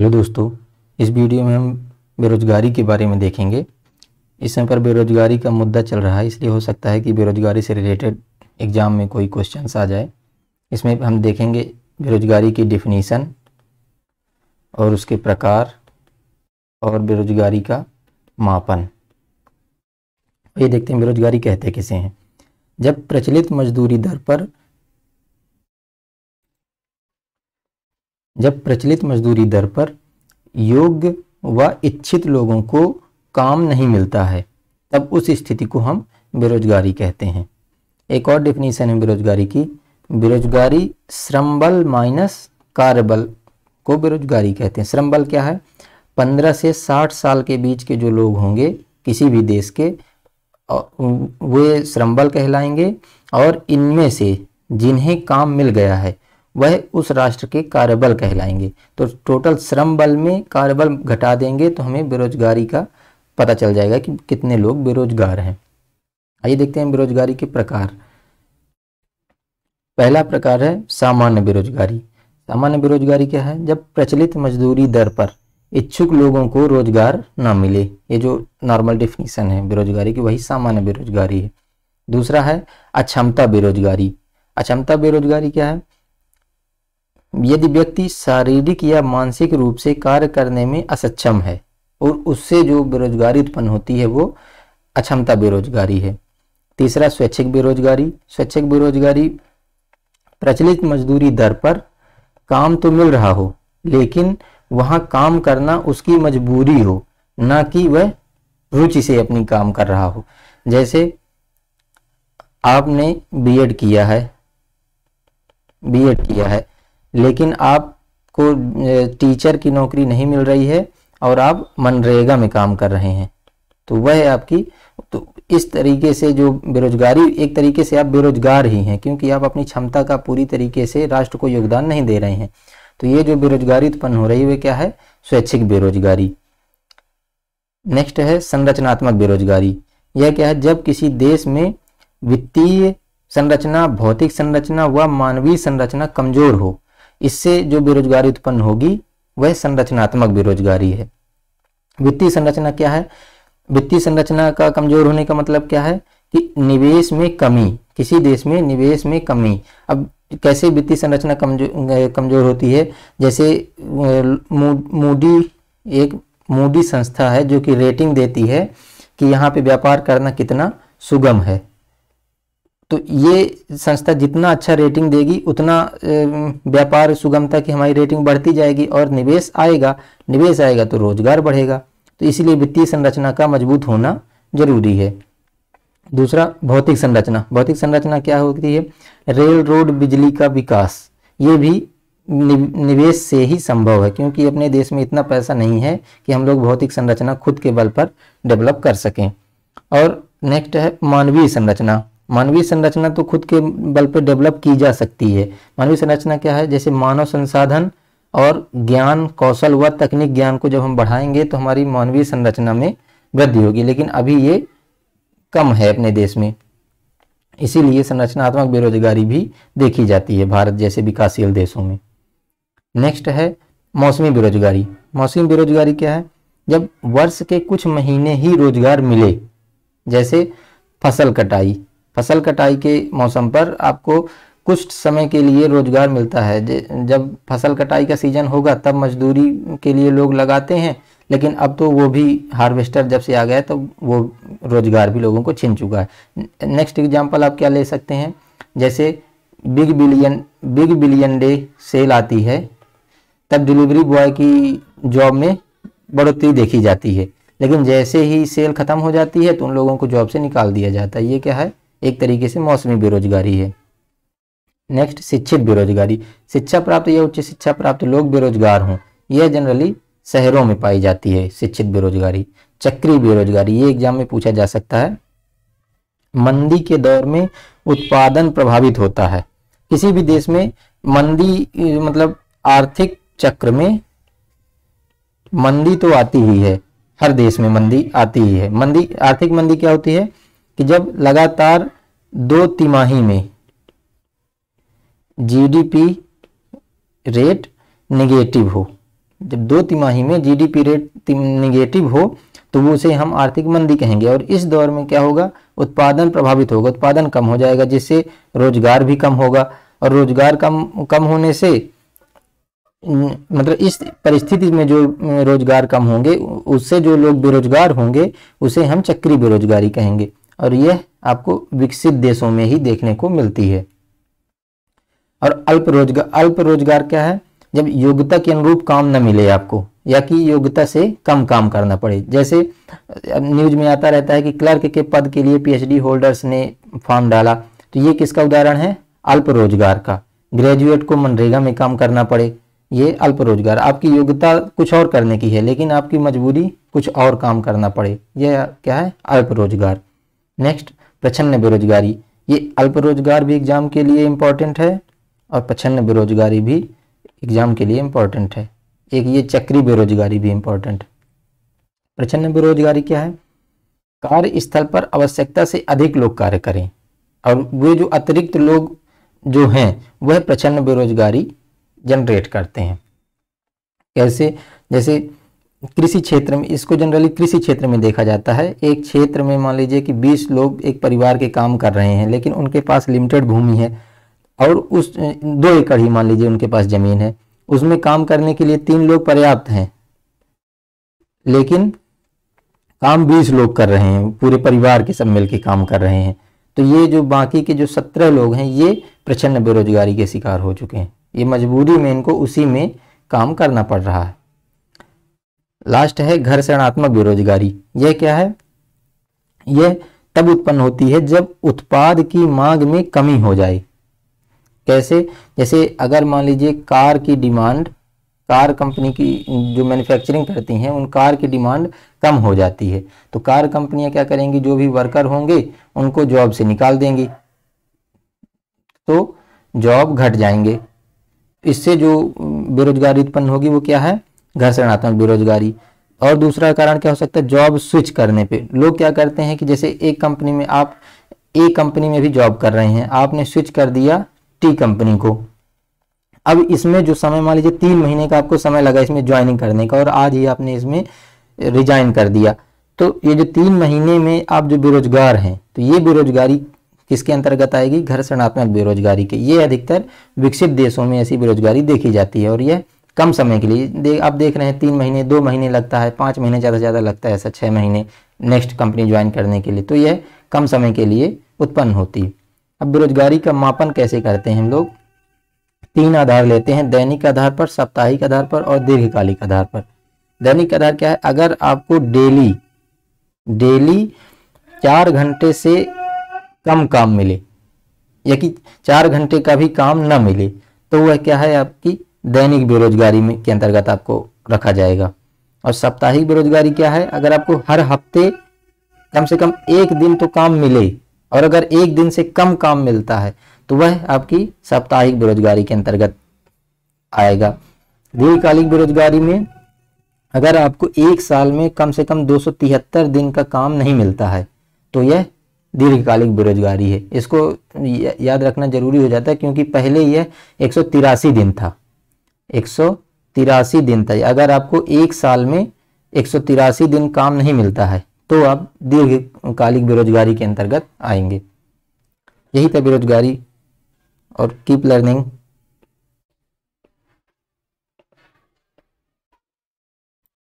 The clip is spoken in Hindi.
हेलो दोस्तों इस वीडियो में हम बेरोजगारी के बारे में देखेंगे इस समय पर बेरोजगारी का मुद्दा चल रहा है इसलिए हो सकता है कि बेरोजगारी से रिलेटेड एग्ज़ाम में कोई क्वेश्चन आ जाए इसमें हम देखेंगे बेरोजगारी की डिफिनीसन और उसके प्रकार और बेरोजगारी का मापन तो ये देखते हैं बेरोजगारी कहते किसे हैं जब प्रचलित मजदूरी दर पर जब प्रचलित मजदूरी दर पर योग्य व इच्छित लोगों को काम नहीं मिलता है तब उस स्थिति को हम बेरोजगारी कहते हैं एक और डेफिनेशन है बेरोजगारी की बेरोजगारी श्रम बल माइनस कार्यबल को बेरोजगारी कहते हैं श्रम बल क्या है पंद्रह से साठ साल के बीच के जो लोग होंगे किसी भी देश के वे श्रम बल कहलाएंगे और इनमें से जिन्हें काम मिल गया है वह उस राष्ट्र के कार्यबल कहलाएंगे तो टोटल श्रम बल में कार्यबल घटा देंगे तो हमें बेरोजगारी का पता चल जाएगा कि कितने लोग बेरोजगार हैं आइए देखते हैं बेरोजगारी के प्रकार पहला प्रकार है सामान्य बेरोजगारी सामान्य बेरोजगारी क्या है जब प्रचलित मजदूरी दर पर इच्छुक लोगों को रोजगार ना मिले ये जो नॉर्मल डेफिनेशन है बेरोजगारी की वही सामान्य बेरोजगारी है दूसरा है अक्षमता बेरोजगारी अक्षमता बेरोजगारी क्या है यदि व्यक्ति शारीरिक या मानसिक रूप से कार्य करने में असक्षम है और उससे जो बेरोजगारी उत्पन्न होती है वो अक्षमता बेरोजगारी है तीसरा स्वैच्छिक बेरोजगारी स्वैच्छिक बेरोजगारी प्रचलित मजदूरी दर पर काम तो मिल रहा हो लेकिन वहां काम करना उसकी मजबूरी हो ना कि वह रुचि से अपनी काम कर रहा हो जैसे आपने बीएड किया है बीएड किया है लेकिन आपको टीचर की नौकरी नहीं मिल रही है और आप मनरेगा में काम कर रहे हैं तो वह आपकी तो इस तरीके से जो बेरोजगारी एक तरीके से आप बेरोजगार ही हैं क्योंकि आप अपनी क्षमता का पूरी तरीके से राष्ट्र को योगदान नहीं दे रहे हैं तो ये जो बेरोजगारी उत्पन्न हो रही है क्या है स्वैच्छिक बेरोजगारी नेक्स्ट है संरचनात्मक बेरोजगारी यह क्या है जब किसी देश में वित्तीय संरचना भौतिक संरचना व मानवीय संरचना कमजोर हो इससे जो बेरोजगारी उत्पन्न होगी वह संरचनात्मक बेरोजगारी है वित्तीय संरचना क्या है वित्तीय संरचना का कमजोर होने का मतलब क्या है कि निवेश में कमी किसी देश में निवेश में कमी अब कैसे वित्तीय संरचना कमजोर कमजोर होती है जैसे मूडी एक मूडी संस्था है जो कि रेटिंग देती है कि यहाँ पे व्यापार करना कितना सुगम है तो ये संस्था जितना अच्छा रेटिंग देगी उतना व्यापार सुगमता की हमारी रेटिंग बढ़ती जाएगी और निवेश आएगा निवेश आएगा तो रोजगार बढ़ेगा तो इसीलिए वित्तीय संरचना का मजबूत होना जरूरी है दूसरा भौतिक संरचना भौतिक संरचना क्या होती है रेल रोड बिजली का विकास ये भी निवेश से ही संभव है क्योंकि अपने देश में इतना पैसा नहीं है कि हम लोग भौतिक संरचना खुद के बल पर डेवलप कर सकें और नेक्स्ट है मानवीय संरचना मानवीय संरचना तो खुद के बल पर डेवलप की जा सकती है मानवीय संरचना क्या है जैसे मानव संसाधन और ज्ञान कौशल व तकनीक ज्ञान को जब हम बढ़ाएंगे तो हमारी मानवीय संरचना में वृद्धि होगी लेकिन अभी ये कम है अपने देश में इसीलिए संरचनात्मक बेरोजगारी भी देखी जाती है भारत जैसे विकासशील देशों में नेक्स्ट है मौसमी बेरोजगारी मौसमी बेरोजगारी क्या है जब वर्ष के कुछ महीने ही रोजगार मिले जैसे फसल कटाई फसल कटाई के मौसम पर आपको कुछ समय के लिए रोजगार मिलता है जब फसल कटाई का सीज़न होगा तब मजदूरी के लिए लोग लगाते हैं लेकिन अब तो वो भी हार्वेस्टर जब से आ गया तो वो रोजगार भी लोगों को छीन चुका है नेक्स्ट एग्जांपल आप क्या ले सकते हैं जैसे big billion big billion day sale आती है तब डिलीवरी बॉय की जॉब में बढ़ोतरी देखी जाती है लेकिन जैसे ही सेल ख़त्म हो जाती है तो उन लोगों को जॉब से निकाल दिया जाता है ये क्या है एक तरीके से मौसमी बेरोजगारी है नेक्स्ट शिक्षित बेरोजगारी शिक्षा प्राप्त या उच्च शिक्षा प्राप्त लोग बेरोजगार हों यह जनरली शहरों में पाई जाती है शिक्षित बेरोजगारी चक्रीय बेरोजगारी ये एग्जाम में पूछा जा सकता है मंदी के दौर में उत्पादन प्रभावित होता है किसी भी देश में मंदी मतलब आर्थिक चक्र में मंदी तो आती ही है हर देश में मंदी आती ही है मंदी आर्थिक मंदी क्या होती है कि जब लगातार दो तिमाही में जीडीपी रेट नेगेटिव हो जब दो तिमाही में जीडीपी रेट नेगेटिव हो तो वो उसे हम आर्थिक मंदी कहेंगे और इस दौर में क्या होगा उत्पादन प्रभावित होगा उत्पादन कम हो जाएगा जिससे रोजगार भी कम होगा और रोजगार कम कम होने से मतलब इस परिस्थिति में जो रोजगार कम होंगे उससे जो लोग बेरोजगार होंगे उसे हम चक्री बेरोजगारी कहेंगे और यह आपको विकसित देशों में ही देखने को मिलती है और अल्प रोजगार अल्प रोजगार क्या है जब योग्यता के अनुरूप काम न मिले आपको या कि योग्यता से कम काम करना पड़े जैसे न्यूज में आता रहता है कि क्लर्क के पद के लिए पीएचडी होल्डर्स ने फॉर्म डाला तो ये किसका उदाहरण है अल्प रोजगार का ग्रेजुएट को मनरेगा में काम करना पड़े ये अल्प रोजगार आपकी योग्यता कुछ और करने की है लेकिन आपकी मजबूरी कुछ और काम करना पड़े यह क्या है अल्प रोजगार नेक्स्ट प्रछन्न बेरोजगारी ये अल्प रोजगार भी एग्जाम के लिए इम्पोर्टेंट है और प्रछन्न बेरोजगारी भी एग्जाम के लिए इम्पोर्टेंट है एक ये चक्री बेरोजगारी भी इम्पोर्टेंट है बेरोजगारी क्या है कार्य स्थल पर आवश्यकता से अधिक लोग कार्य करें और वे जो अतिरिक्त लोग जो हैं वह प्रछन्न बेरोजगारी जनरेट करते हैं कैसे जैसे कृषि क्षेत्र में इसको जनरली कृषि क्षेत्र में देखा जाता है एक क्षेत्र में मान लीजिए कि 20 लोग एक परिवार के काम कर रहे हैं लेकिन उनके पास लिमिटेड भूमि है और उस दो एकड़ ही मान लीजिए उनके पास ज़मीन है उसमें काम करने के लिए तीन लोग पर्याप्त हैं लेकिन काम बीस लोग कर रहे हैं पूरे परिवार के सब मिल के काम कर रहे हैं तो ये जो बाकी के जो सत्रह लोग हैं ये प्रचंड बेरोजगारी के शिकार हो चुके हैं ये मजबूरी में इनको उसी में काम करना पड़ रहा है लास्ट है घर शरणात्मक बेरोजगारी यह क्या है यह तब उत्पन्न होती है जब उत्पाद की मांग में कमी हो जाए कैसे जैसे अगर मान लीजिए कार की डिमांड कार कंपनी की जो मैन्युफैक्चरिंग करती हैं उन कार की डिमांड कम हो जाती है तो कार कंपनियां क्या करेंगी जो भी वर्कर होंगे उनको जॉब से निकाल देंगी तो जॉब घट जाएंगे इससे जो बेरोजगारी उत्पन्न होगी वो क्या है घर बेरोजगारी और दूसरा कारण क्या हो सकता है जॉब स्विच करने पे लोग क्या करते हैं कि जैसे एक कंपनी में आप ए कंपनी में भी जॉब कर रहे हैं आपने स्विच कर दिया टी कंपनी को अब इसमें जो समय मान लीजिए तीन महीने का आपको समय लगा इसमें ज्वाइनिंग करने का और आज ही आपने इसमें रिजाइन कर दिया तो ये जो तीन महीने में आप जो बेरोजगार हैं तो ये बेरोजगारी किसके अंतर्गत आएगी घर बेरोजगारी के ये अधिकतर विकसित देशों में ऐसी बेरोजगारी देखी जाती है और यह कम समय के लिए दे, आप देख रहे हैं तीन महीने दो महीने लगता है पाँच महीने ज़्यादा से ज़्यादा लगता है ऐसा छः महीने नेक्स्ट कंपनी ज्वाइन करने के लिए तो यह कम समय के लिए उत्पन्न होती है अब बेरोजगारी का मापन कैसे करते हैं हम लोग तीन आधार लेते हैं दैनिक आधार पर साप्ताहिक आधार पर और दीर्घकालिक आधार पर दैनिक आधार क्या है अगर आपको डेली डेली चार घंटे से कम काम मिले या कि चार घंटे का भी काम न मिले तो वह क्या है आपकी दैनिक बेरोजगारी में के अंतर्गत आपको रखा जाएगा और साप्ताहिक बेरोजगारी क्या है अगर आपको हर हफ्ते कम से कम एक दिन तो काम मिले और अगर एक दिन से कम काम मिलता है तो वह आपकी साप्ताहिक बेरोजगारी के अंतर्गत आएगा दीर्घकालिक बेरोजगारी में अगर आपको एक साल में कम से कम दो दिन का काम नहीं मिलता है तो यह दीर्घकालिक बेरोजगारी है इसको याद रखना जरूरी हो जाता है क्योंकि पहले यह एक दिन था एक दिन तय अगर आपको एक साल में एक दिन काम नहीं मिलता है तो आप दीर्घकालिक बेरोजगारी के अंतर्गत आएंगे यही था बेरोजगारी और कीप लर्निंग